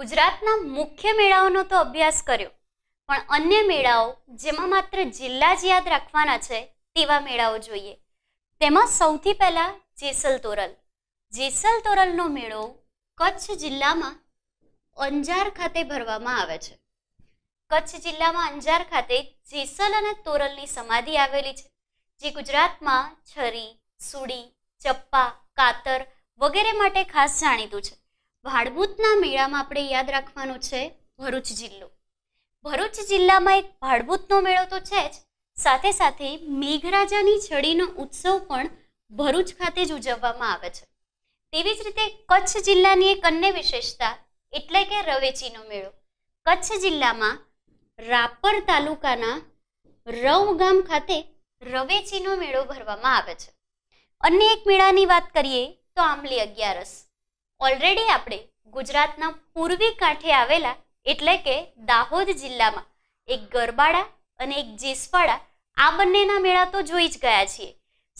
ગુજરાતના મુખ્ય મેળાઓનો તો અભ્યાસ કર્યો પણ અન્ય મેળાઓ જેમાં માત્ર જિલ્લા જ યાદ રાખવાના છે તેવા મેળાઓ જોઈએ તેમાં સૌથી પહેલાં જેસલ તોરલ જેસલ તોરલનો મેળો કચ્છ જિલ્લામાં અંજાર ખાતે ભરવામાં આવે છે કચ્છ જિલ્લામાં અંજાર ખાતે જેસલ અને તોરલની સમાધિ આવેલી છે જે ગુજરાતમાં છરી સુડી ચપ્પા કાતર વગેરે માટે ખાસ જાણીતું છે ભાડભૂતના મેળામાં આપણે યાદ રાખવાનું છે ભરૂચ જિલ્લો ભરૂચ જિલ્લામાં એક ભાડભૂતનો મેળો તો છે જ સાથે સાથે મેઘરાજાની છડીનો ઉત્સવ પણ ભરૂચ ખાતે જ ઉજવવામાં આવે છે તેવી જ રીતે કચ્છ જિલ્લાની એક અન્ય વિશેષતા એટલે કે રવેચીનો મેળો કચ્છ જિલ્લામાં રાપર તાલુકાના રવ ગામ ખાતે રવેચીનો મેળો ભરવામાં આવે છે અન્ય એક મેળાની વાત કરીએ તો આંબલી અગિયારસ ઓલરેડી આપણે ગુજરાતના પૂર્વી કાંઠે આવેલા એટલે કે દાહોદ જિલ્લામાં એક ગરબાડા અને એક જેસવાડા આ બંનેના મેળા તો જોઈ જ ગયા છીએ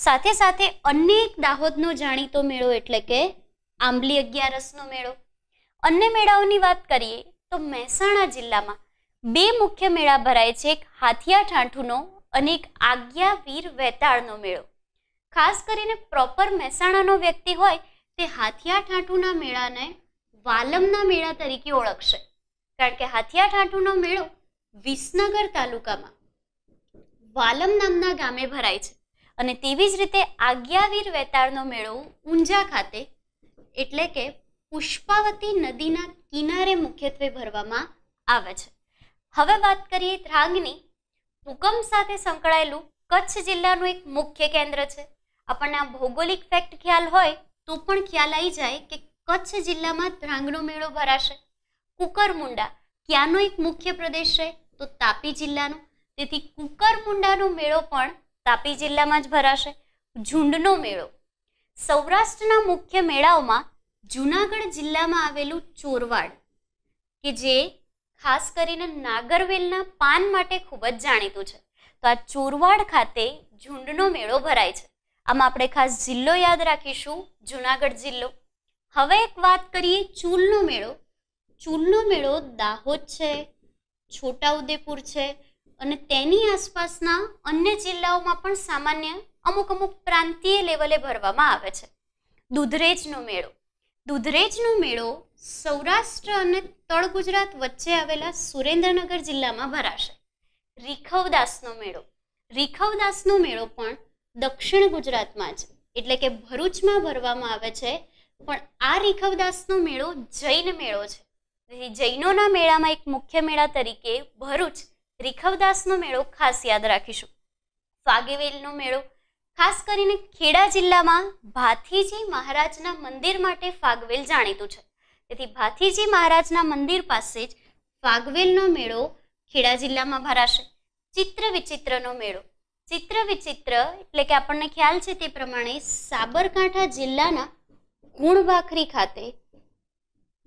સાથે સાથે અન્ય એક દાહોદનો જાણીતો મેળો એટલે કે આંબલી અગિયારસનો મેળો અન્ય મેળાઓની વાત કરીએ તો મહેસાણા જિલ્લામાં બે મુખ્ય મેળા ભરાય છે એક હાથિયા ઠાંઠુનો અને એક આજ્ઞા વેતાળનો મેળો ખાસ કરીને પ્રોપર મહેસાણાનો વ્યક્તિ હોય તે હાથિયા ઠાંઠુના મેળાને વાલમના મેળા તરીકે ઓળખશે કારણ કે હાથિયા ઠાંઠુનો મેળો વિસનગર તાલુકામાં વાલમ નામના ગામે ભરાય છે અને તેવી જ રીતે આજ્ઞાવીર વેતાળનો મેળો ઊંઝા ખાતે એટલે કે પુષ્પાવતી નદીના કિનારે મુખ્યત્વે ભરવામાં આવે છે હવે વાત કરીએ ત્રાંગની ભૂકંપ સાથે સંકળાયેલું કચ્છ જિલ્લાનું એક મુખ્ય કેન્દ્ર છે આપણને આ ભૌગોલિક ફેક્ટ ખ્યાલ હોય તો પણ ખ્યાલ આવી જાય કે કચ્છ જિલ્લામાં ધ્રાંગનો મેળો ભરાશે કુકરમુંડા ક્યાંનો એક મુખ્ય પ્રદેશ છે તો તાપી જિલ્લાનો તેથી કુકરમુંડાનો મેળો પણ તાપી જિલ્લામાં જ ભરાશે ઝુંડનો મેળો સૌરાષ્ટ્રના મુખ્ય મેળાઓમાં જૂનાગઢ જિલ્લામાં આવેલું ચોરવાડ કે જે ખાસ કરીને નાગરવેલના પાન માટે ખૂબ જ જાણીતું છે તો આ ચોરવાડ ખાતે ઝુંડનો મેળો ભરાય છે આમાં આપણે ખાસ જિલ્લો યાદ રાખીશું જુનાગઢ જિલ્લો હવે એક વાત કરીએ ચૂલનો મેળો ચૂલનો મેળો દાહોદ છે છોટાઉદેપુર છે અને તેની આસપાસના અન્ય જિલ્લાઓમાં પણ સામાન્ય અમુક અમુક પ્રાંતીય લેવલે ભરવામાં આવે છે દુધરેજનો મેળો દુધરેજનો મેળો સૌરાષ્ટ્ર અને તળ ગુજરાત વચ્ચે આવેલા સુરેન્દ્રનગર જિલ્લામાં ભરાશે રીખવદાસનો મેળો રીખવદાસનો મેળો પણ દક્ષિણ ગુજરાતમાં જ એટલે કે ભરૂચમાં ભરવામાં આવે છે પણ આ રીખવદાસનો મેળો જૈન મેળો છે જૈનોના મેળામાં એક મુખ્ય મેળા તરીકે ભરૂચ રીખવદાસનો મેળો ખાસ યાદ રાખીશું ફાગેવેલનો મેળો ખાસ કરીને ખેડા જિલ્લામાં ભાથીજી મહારાજના મંદિર માટે ફાગવેલ જાણીતું છે તેથી ભાથીજી મહારાજના મંદિર પાસે જ ફાગવેલનો મેળો ખેડા જિલ્લામાં ભરાશે ચિત્ર વિચિત્રનો મેળો ચિત્ર વિચિત્ર એટલે કે આપણને ખ્યાલ છે તે પ્રમાણે સાબરકાંઠા જિલ્લાના ગુણભાખરી ખાતે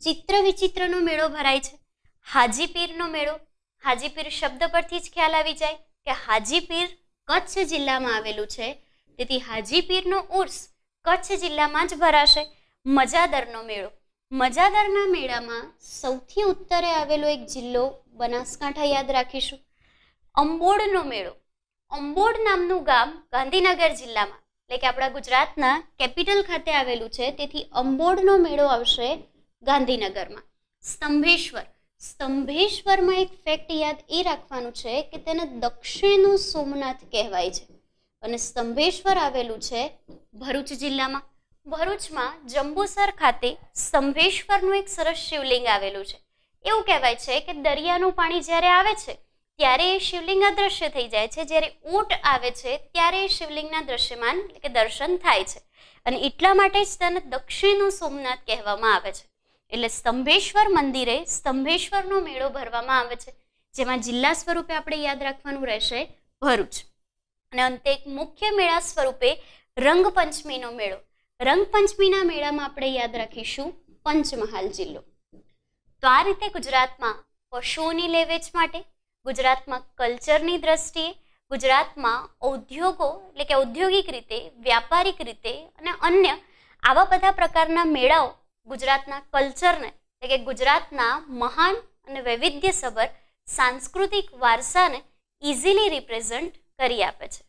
ચિત્ર વિચિત્રનો મેળો ભરાય છે હાજીપીરનો મેળો હાજીપીર શબ્દ પરથી જ ખ્યાલ આવી જાય કે હાજીપીર કચ્છ જિલ્લામાં આવેલું છે તેથી હાજીપીરનો ઉર્સ કચ્છ જિલ્લામાં જ ભરાશે મજાદરનો મેળો મજાદરના મેળામાં સૌથી ઉત્તરે આવેલો એક જિલ્લો બનાસકાંઠા યાદ રાખીશું અંબોડનો મેળો અંબોડ નામનું ગામ ગાંધીનગર જિલ્લામાં એટલે કે આપણા ગુજરાતના કેપિટલ ખાતે આવેલું છે તેથી અંબોડનો મેળો આવશે ગાંધીનગરમાં સ્તંભેશ્વર સ્તંભેશ્વરમાં એક ફેક્ટ યાદ એ રાખવાનું છે કે તેને દક્ષિણનું સોમનાથ કહેવાય છે અને સ્તંભેશ્વર આવેલું છે ભરૂચ જિલ્લામાં ભરૂચમાં જંબુસર ખાતે સ્તંભેશ્વરનું એક સરસ શિવલિંગ આવેલું છે એવું કહેવાય છે કે દરિયાનું પાણી જ્યારે આવે છે ત્યારે એ શિવલિંગ અદ્રશ્ય થઈ જાય છે જ્યારે ઊંટ આવે છે ત્યારે એ શિવલિંગના દ્રશ્યમાન એટલે કે દર્શન થાય છે અને એટલા માટે જ તેને દક્ષિણનું સોમનાથ કહેવામાં આવે છે એટલે સ્તંભેશ્વર મંદિરે સ્તંભેશ્વરનો મેળો ભરવામાં આવે છે જેમાં જિલ્લા સ્વરૂપે આપણે યાદ રાખવાનું રહેશે ભરૂચ અને અંતે એક મુખ્ય મેળા સ્વરૂપે રંગપંચમીનો મેળો રંગપંચમીના મેળામાં આપણે યાદ રાખીશું પંચમહાલ જિલ્લો તો આ રીતે ગુજરાતમાં પશુઓની લેવેચ માટે ગુજરાતમાં કલ્ચરની દ્રષ્ટિએ ગુજરાતમાં ઉદ્યોગો એટલે કે ઔદ્યોગિક રીતે વ્યાપારિક રીતે અને અન્ય આવા બધા પ્રકારના મેળાઓ ગુજરાતના કલ્ચરને એટલે કે ગુજરાતના મહાન અને વૈવિધ્યસભર સાંસ્કૃતિક વારસાને ઇઝીલી રિપ્રેઝન્ટ કરી આપે છે